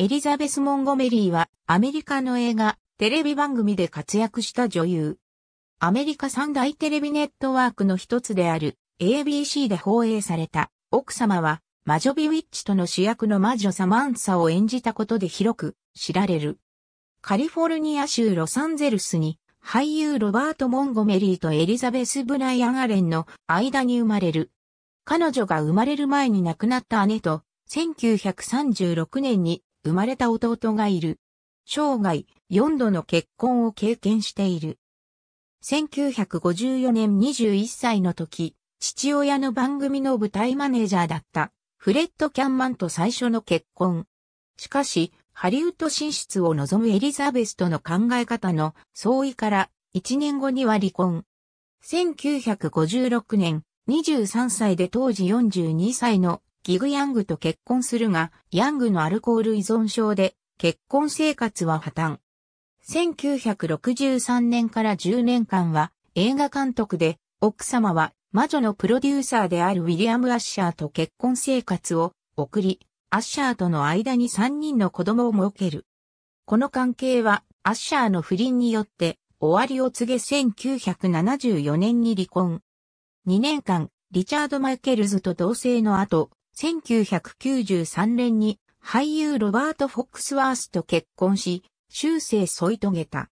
エリザベス・モンゴメリーはアメリカの映画、テレビ番組で活躍した女優。アメリカ三大テレビネットワークの一つである ABC で放映された奥様は魔女ビウィッチとの主役の魔女サマンサを演じたことで広く知られる。カリフォルニア州ロサンゼルスに俳優ロバート・モンゴメリーとエリザベス・ブライアン・アレンの間に生まれる。彼女が生まれる前に亡くなった姉と1936年に生まれた弟がいる。生涯4度の結婚を経験している。1954年21歳の時、父親の番組の舞台マネージャーだったフレッド・キャンマンと最初の結婚。しかし、ハリウッド進出を望むエリザベスとの考え方の相違から1年後には離婚。1956年23歳で当時42歳のギグ・ヤングと結婚するが、ヤングのアルコール依存症で、結婚生活は破綻。1963年から10年間は映画監督で、奥様は魔女のプロデューサーであるウィリアム・アッシャーと結婚生活を送り、アッシャーとの間に3人の子供を設ける。この関係は、アッシャーの不倫によって、終わりを告げ1974年に離婚。2年間、リチャード・マイケルズと同棲の後、1993年に俳優ロバート・フォックスワースと結婚し、終生添い遂げた。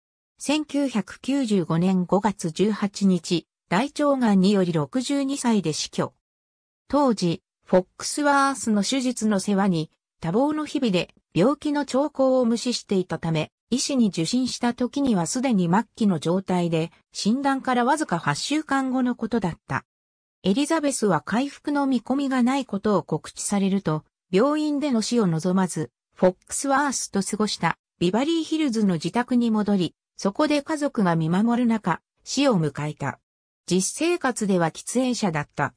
1995年5月18日、大腸がんにより62歳で死去。当時、フォックスワースの手術の世話に、多忙の日々で病気の兆候を無視していたため、医師に受診した時にはすでに末期の状態で、診断からわずか8週間後のことだった。エリザベスは回復の見込みがないことを告知されると、病院での死を望まず、フォックスワースと過ごしたビバリーヒルズの自宅に戻り、そこで家族が見守る中、死を迎えた。実生活では喫煙者だった。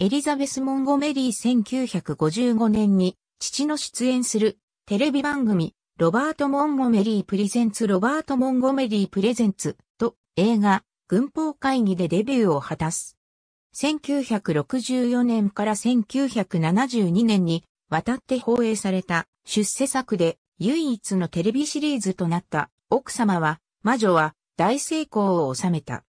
エリザベス・モンゴメリー1955年に、父の出演するテレビ番組、ロバート・モンゴメリー・プレゼンツ・ロバート・モンゴメリー・プレゼンツと映画、軍法会議でデビューを果たす。1964年から1972年にわたって放映された出世作で唯一のテレビシリーズとなった奥様は魔女は大成功を収めた。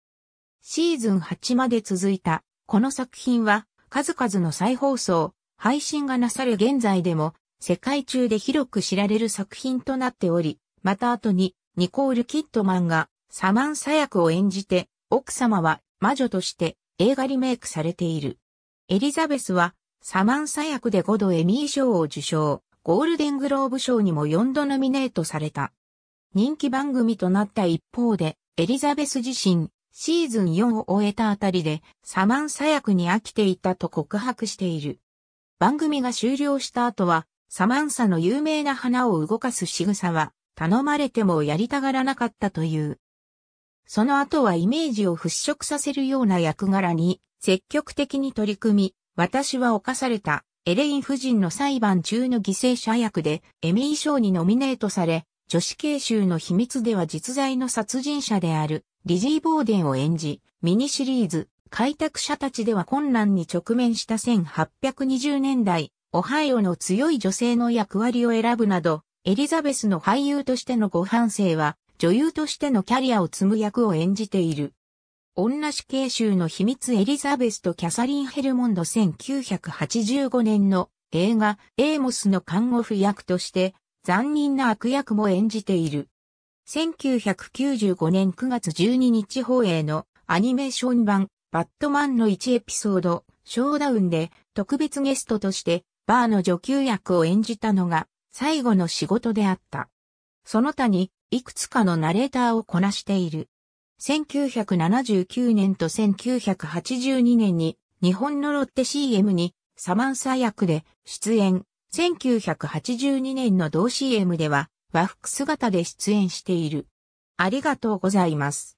シーズン8まで続いたこの作品は数々の再放送、配信がなされ現在でも世界中で広く知られる作品となっており、また後にニコール・キットマンがサマンサヤクを演じて奥様は魔女として映画リメイクされている。エリザベスは、サマンサ役で5度エミー賞を受賞、ゴールデングローブ賞にも4度ノミネートされた。人気番組となった一方で、エリザベス自身、シーズン4を終えたあたりで、サマンサ役に飽きていたと告白している。番組が終了した後は、サマンサの有名な花を動かす仕草は、頼まれてもやりたがらなかったという。その後はイメージを払拭させるような役柄に積極的に取り組み、私は犯されたエレイン夫人の裁判中の犠牲者役でエミー賞にノミネートされ、女子研衆の秘密では実在の殺人者であるリジー・ボーデンを演じ、ミニシリーズ開拓者たちでは困難に直面した1820年代、オハイオの強い女性の役割を選ぶなど、エリザベスの俳優としてのご反省は女優としてのキャリアを積む役を演じている。女死刑囚の秘密エリザベスとキャサリン・ヘルモンド1985年の映画エーモスの看護婦役として残忍な悪役も演じている。1995年9月12日放映のアニメーション版バットマンの1エピソードショーダウンで特別ゲストとしてバーの女給役を演じたのが最後の仕事であった。その他に、いくつかのナレーターをこなしている。1979年と1982年に、日本のロッテ CM に、サマンサ役で出演。1982年の同 CM では、和服姿で出演している。ありがとうございます。